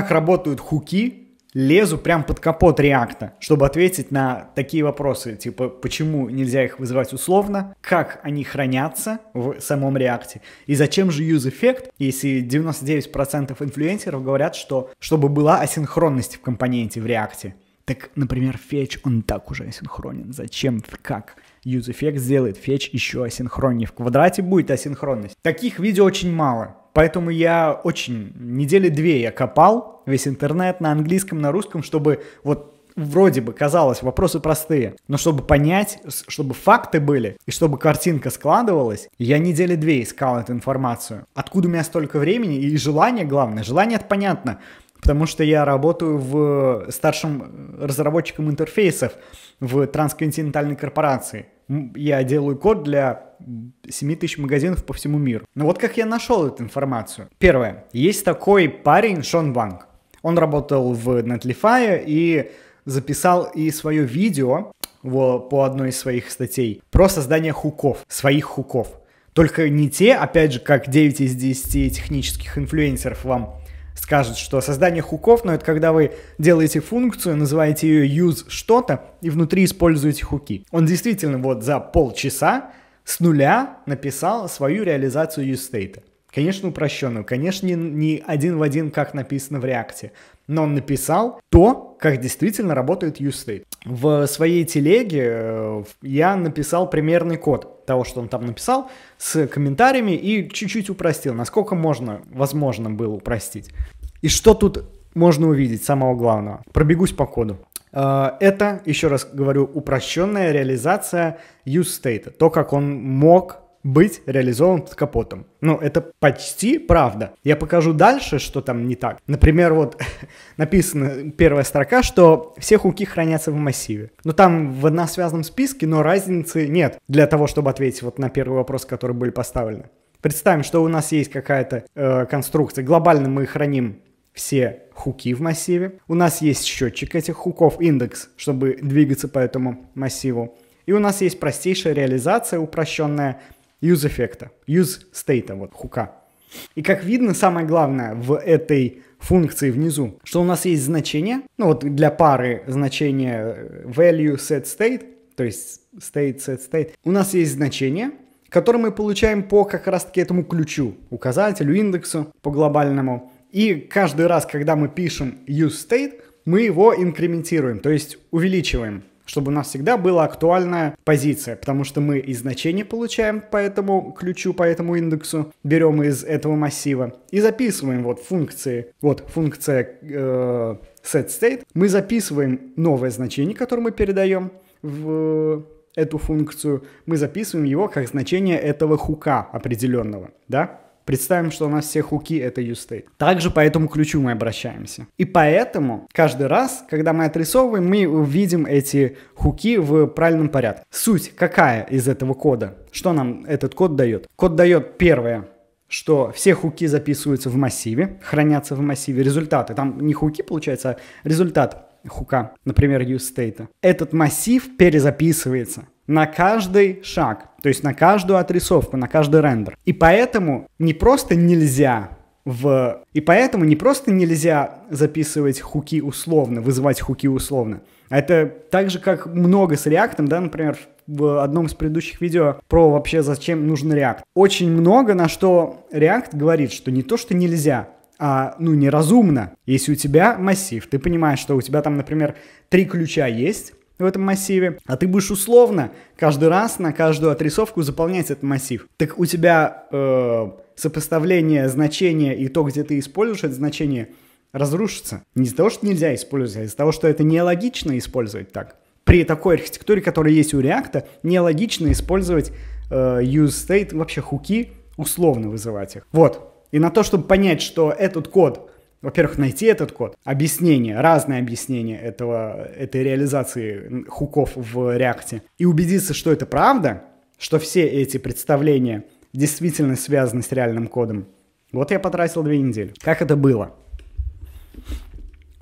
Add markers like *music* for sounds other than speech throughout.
как работают хуки, лезу прям под капот реакта, чтобы ответить на такие вопросы, типа, почему нельзя их вызывать условно, как они хранятся в самом реакте, и зачем же use-эффект, если 99% инфлюенсеров говорят, что чтобы была асинхронность в компоненте в реакте. Так, например, фетч, он так уже асинхронен. Зачем? Как? Use-эффект сделает фетч еще асинхроннее. В квадрате будет асинхронность. Таких видео очень мало. Поэтому я очень, недели две я копал весь интернет на английском, на русском, чтобы вот вроде бы, казалось, вопросы простые, но чтобы понять, чтобы факты были и чтобы картинка складывалась, я недели две искал эту информацию. Откуда у меня столько времени и желание, главное, желание это понятно, потому что я работаю в э, старшим э, разработчиком интерфейсов в трансконтинентальной корпорации я делаю код для 7 тысяч магазинов по всему миру. Но ну вот как я нашел эту информацию. Первое. Есть такой парень Шон Ванг. Он работал в Netlify и записал и свое видео по одной из своих статей про создание хуков, своих хуков. Только не те, опять же, как 9 из 10 технических инфлюенсеров вам скажет, что создание хуков, но ну, это когда вы делаете функцию, называете ее use что-то и внутри используете хуки. Он действительно вот за полчаса с нуля написал свою реализацию use state. Конечно, упрощенную, конечно, не, не один в один, как написано в React, но он написал то, как действительно работает use state в своей телеге э, я написал примерный код того, что он там написал, с комментариями и чуть-чуть упростил, насколько можно, возможно было упростить. И что тут можно увидеть самого главного? Пробегусь по коду. Э, это, еще раз говорю, упрощенная реализация use state, то, как он мог быть реализован под капотом. Ну, это почти правда. Я покажу дальше, что там не так. Например, вот *laughs* написана первая строка, что все хуки хранятся в массиве. Но ну, там в односвязанном списке, но разницы нет для того, чтобы ответить вот на первый вопрос, который были поставлены. Представим, что у нас есть какая-то э, конструкция. Глобально мы храним все хуки в массиве. У нас есть счетчик этих хуков, индекс, чтобы двигаться по этому массиву. И у нас есть простейшая реализация, упрощенная, use эффекта, use state, вот хука. И как видно, самое главное в этой функции внизу, что у нас есть значение, ну вот для пары значение э, value set state, то есть state set state, у нас есть значение, которое мы получаем по как раз таки этому ключу, указателю, индексу, по глобальному. И каждый раз, когда мы пишем use state, мы его инкрементируем, то есть увеличиваем чтобы у нас всегда была актуальная позиция, потому что мы и значение получаем по этому ключу, по этому индексу, берем из этого массива и записываем вот функции, вот функция э, setState, мы записываем новое значение, которое мы передаем в эту функцию, мы записываем его как значение этого хука определенного, да? Представим, что у нас все хуки — это uState. Также по этому ключу мы обращаемся. И поэтому каждый раз, когда мы отрисовываем, мы увидим эти хуки в правильном порядке. Суть какая из этого кода? Что нам этот код дает? Код дает первое что все хуки записываются в массиве, хранятся в массиве результаты. Там не хуки, получается, а результат хука, например, use Этот массив перезаписывается на каждый шаг, то есть на каждую отрисовку, на каждый рендер. И поэтому не просто нельзя в... И поэтому не просто нельзя записывать хуки условно, вызывать хуки условно. А это так же, как много с реактом, да, например, в одном из предыдущих видео про вообще зачем нужен React. Очень много на что React говорит, что не то, что нельзя, а, ну, неразумно. Если у тебя массив, ты понимаешь, что у тебя там, например, три ключа есть, в этом массиве, а ты будешь условно каждый раз на каждую отрисовку заполнять этот массив. Так у тебя э, сопоставление значения и то, где ты используешь это значение, разрушится. Не из-за того, что нельзя использовать, а из-за того, что это нелогично использовать так. При такой архитектуре, которая есть у React, нелогично использовать э, use state, вообще хуки, условно вызывать их. Вот. И на то, чтобы понять, что этот код во-первых, найти этот код, объяснение, разные объяснения этого, этой реализации хуков в реакте, и убедиться, что это правда, что все эти представления действительно связаны с реальным кодом. Вот я потратил две недели. Как это было?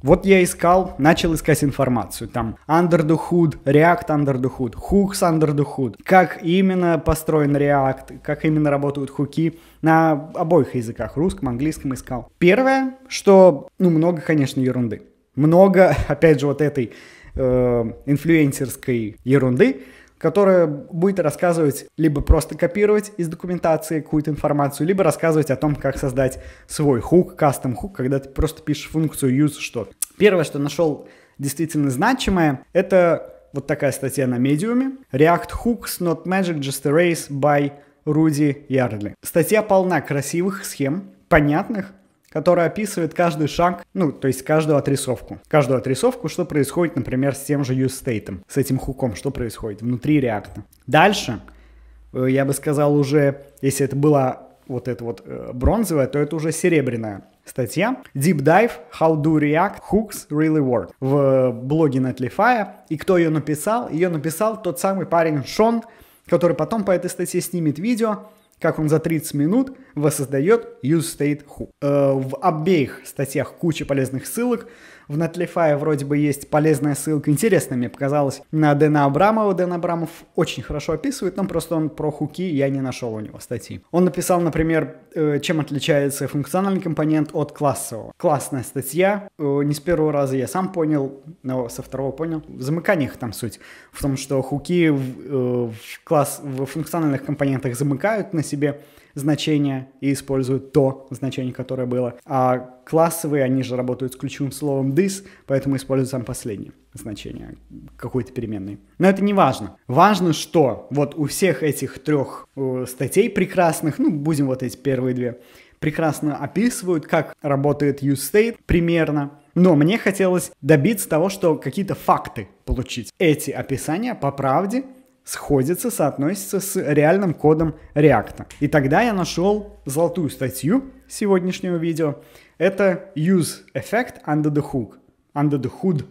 Вот я искал, начал искать информацию. Там Under the Hood, React Under the Hood, Hooks Under the Hood. Как именно построен React, как именно работают хуки. На обоих языках, русском, английском искал. Первое, что, ну, много, конечно, ерунды. Много, *laughs* опять же, вот этой э, инфлюенсерской ерунды, которая будет рассказывать либо просто копировать из документации какую-то информацию, либо рассказывать о том, как создать свой хук, кастом хук, когда ты просто пишешь функцию use что. Первое, что нашел действительно значимое, это вот такая статья на медиуме. React hooks not magic, just erase by Руди Ярдли. Статья полна красивых схем, понятных, которая описывает каждый шаг, ну, то есть каждую отрисовку. Каждую отрисовку, что происходит, например, с тем же use-state, с этим хуком, что происходит внутри React. Дальше, э, я бы сказал уже, если это была вот эта вот э, бронзовая, то это уже серебряная статья Deep Dive How Do React Hooks Really Work в э, блоге Netlify. И кто ее написал? Ее написал тот самый парень Шон, который потом по этой статье снимет видео, как он за 30 минут воссоздает use state hook. Э, в обеих статьях куча полезных ссылок, в Netlify вроде бы есть полезная ссылка, интересная мне показалась, на Дэна Абрамова. Дэн Абрамов очень хорошо описывает, но просто он про хуки я не нашел у него статьи. Он написал, например, э, чем отличается функциональный компонент от классового. Классная статья, э, не с первого раза я сам понял, но со второго понял. В замыканиях там суть в том, что хуки в, э, в класс в функциональных компонентах замыкают на себе значение и используют то значение, которое было. А классовые, они же работают с ключевым словом this, поэтому используют сам последнее значение какой-то переменной. Но это не важно. Важно, что вот у всех этих трех э, статей прекрасных, ну, будем вот эти первые две, прекрасно описывают, как работает use state примерно. Но мне хотелось добиться того, что какие-то факты получить. Эти описания, по правде, сходится, соотносится с реальным кодом React. И тогда я нашел золотую статью сегодняшнего видео. Это Use Effect Under the Hook. Under the Hood.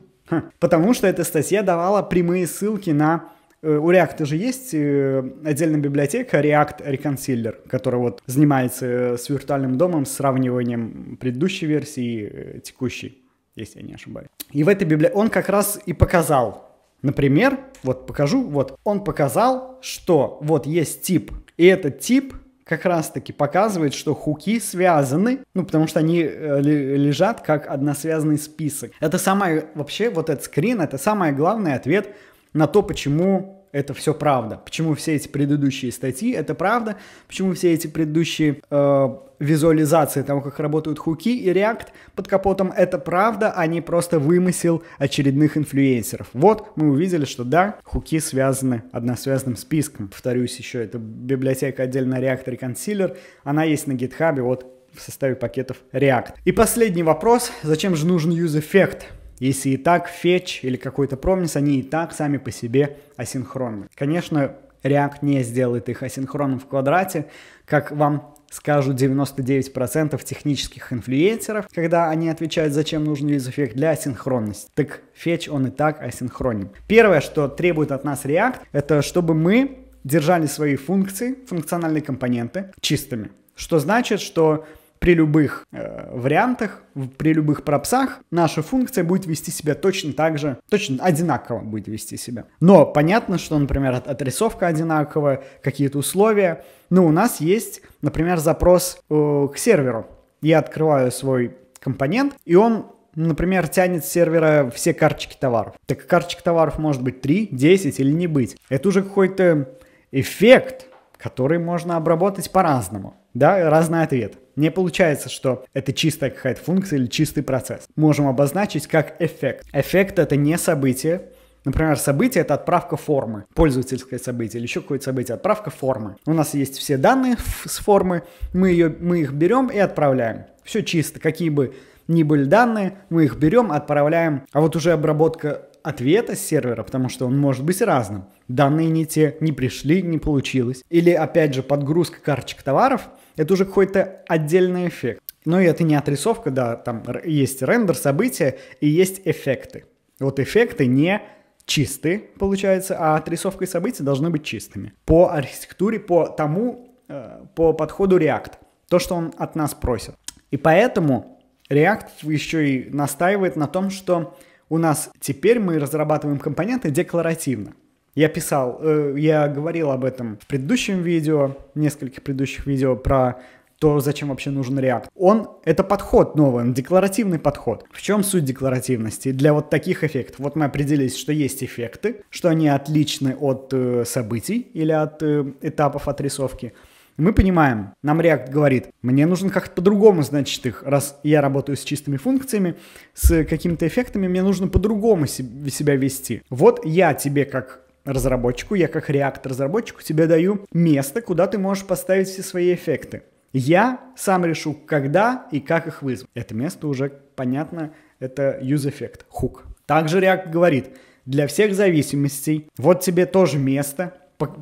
Потому что эта статья давала прямые ссылки на э, у React же есть э, отдельная библиотека React Reconciler, которая вот занимается э, с виртуальным домом, сравниванием предыдущей версии и текущей, если я не ошибаюсь. И в этой библиотеке он как раз и показал Например, вот покажу, вот он показал, что вот есть тип, и этот тип как раз-таки показывает, что хуки связаны, ну, потому что они э, лежат как односвязанный список. Это самое, вообще, вот этот скрин, это самый главный ответ на то, почему это все правда. Почему все эти предыдущие статьи это правда? Почему все эти предыдущие э, визуализации того, как работают хуки и React под капотом это правда, а не просто вымысел очередных инфлюенсеров. Вот мы увидели, что да, хуки связаны односвязанным списком. Повторюсь еще, это библиотека отдельно React Reconciler, она есть на GitHub, вот в составе пакетов React. И последний вопрос, зачем же нужен use effect? Если и так Fetch или какой-то Promise, они и так сами по себе асинхронны. Конечно, React не сделает их асинхронным в квадрате, как вам скажут 99% технических инфлюенсеров, когда они отвечают, зачем нужен юзефект для асинхронности. Так Fetch он и так асинхронен. Первое, что требует от нас React, это чтобы мы держали свои функции, функциональные компоненты чистыми. Что значит, что при любых э, вариантах, при любых пропсах наша функция будет вести себя точно так же, точно одинаково будет вести себя. Но понятно, что, например, отрисовка одинаковая, какие-то условия. Но у нас есть, например, запрос э, к серверу. Я открываю свой компонент, и он например, тянет с сервера все карточки товаров. Так карточек товаров может быть 3, 10 или не быть. Это уже какой-то эффект, который можно обработать по-разному. Да, разный ответ. Не получается, что это чистая какая-то функция или чистый процесс. Можем обозначить как эффект. Эффект — это не событие, Например, событие — это отправка формы, пользовательское событие или еще какое-то событие, отправка формы. У нас есть все данные с формы, мы, ее, мы их берем и отправляем. Все чисто, какие бы ни были данные, мы их берем, отправляем. А вот уже обработка ответа с сервера, потому что он может быть разным. Данные не те, не пришли, не получилось. Или, опять же, подгрузка карточек товаров — это уже какой-то отдельный эффект. Но и это не отрисовка, да, там есть рендер события и есть эффекты. Вот эффекты не чистые, получается, а отрисовка и события должны быть чистыми. По архитектуре, по тому, э, по подходу React. То, что он от нас просит. И поэтому React еще и настаивает на том, что у нас теперь мы разрабатываем компоненты декларативно. Я писал, э, я говорил об этом в предыдущем видео, нескольких предыдущих видео про то зачем вообще нужен React. Он, это подход новый, он декларативный подход. В чем суть декларативности для вот таких эффектов? Вот мы определились, что есть эффекты, что они отличны от э, событий или от э, этапов отрисовки. Мы понимаем, нам React говорит, мне нужен как-то по-другому, значит, их, раз я работаю с чистыми функциями, с какими-то эффектами, мне нужно по-другому себя вести. Вот я тебе как разработчику, я как React-разработчику тебе даю место, куда ты можешь поставить все свои эффекты. Я сам решу, когда и как их вызвать. Это место уже понятно, это use-эффект, хук. Также React говорит, для всех зависимостей, вот тебе тоже место,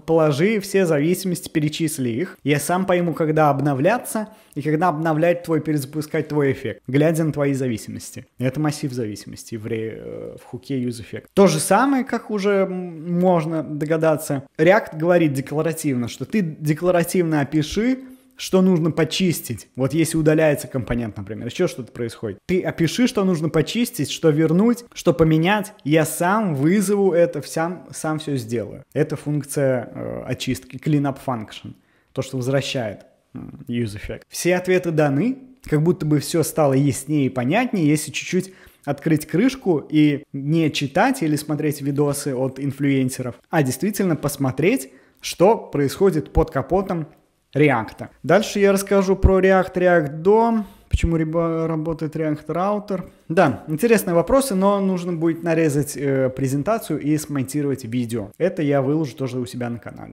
Положи все зависимости, перечисли их. Я сам пойму, когда обновляться и когда обновлять твой, перезапускать твой эффект, глядя на твои зависимости. Это массив зависимости в, ре, э, в хуке use effect. То же самое, как уже можно догадаться, React говорит декларативно, что ты декларативно опиши что нужно почистить. Вот если удаляется компонент, например, еще что-то происходит. Ты опиши, что нужно почистить, что вернуть, что поменять. Я сам вызову это, сам, сам все сделаю. Это функция э, очистки, cleanup function, то, что возвращает use effect. Все ответы даны, как будто бы все стало яснее и понятнее, если чуть-чуть открыть крышку и не читать или смотреть видосы от инфлюенсеров, а действительно посмотреть, что происходит под капотом React. Дальше я расскажу про React, React DOM, почему работает React Router. Да, интересные вопросы, но нужно будет нарезать э, презентацию и смонтировать видео. Это я выложу тоже у себя на канале.